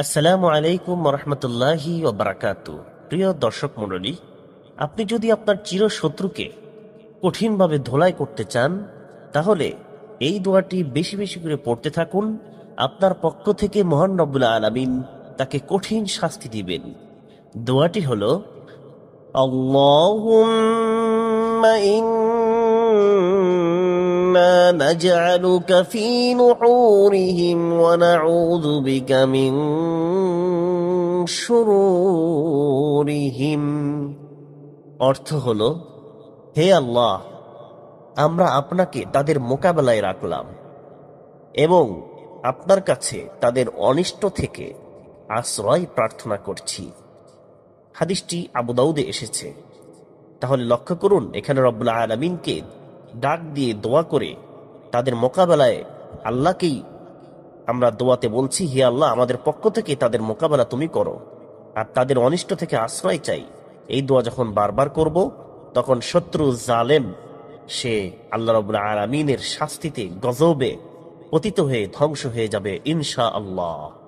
আসসালামু আলাইকুম রহমতুল্লাহ ওবরাকাত প্রিয় দর্শক মণ্ডলী আপনি যদি আপনার চিরশত্রুকে কঠিনভাবে ধোলাই করতে চান তাহলে এই দোয়াটি বেশি বেশি করে পড়তে থাকুন আপনার পক্ষ থেকে মহান রব্বুল আলমিন তাকে কঠিন শাস্তি দিবেন দোয়াটি হল اللهم مما نجعلك في نحورهم ونعوذ بك من অর্থ হল হে আল্লাহ আমরা আপনাকে তাদের মোকাবেলায় রাখলাম এবং আপনার কাছে তাদের অনিষ্ট থেকে আশ্রয় প্রার্থনা করছি হাদিসটি আবুদাউদে এসেছে তাহলে লক্ষ্য করুন এখানে রব্বুল আলমিনকে ডাক দিয়ে দোয়া করে তাদের মোকাবেলায় আল্লাহকেই আমরা দোয়াতে বলছি হে আল্লাহ আমাদের পক্ষ থেকে তাদের মোকাবেলা তুমি করো আর তাদের অনিষ্ট থেকে আশ্রয় চাই এই দোয়া যখন বারবার করব তখন শত্রু জালেম সে আল্লাহ রবুল্লা আমিনের শাস্তিতে গজবে পতিত হয়ে ধ্বংস হয়ে যাবে ইনশা আল্লাহ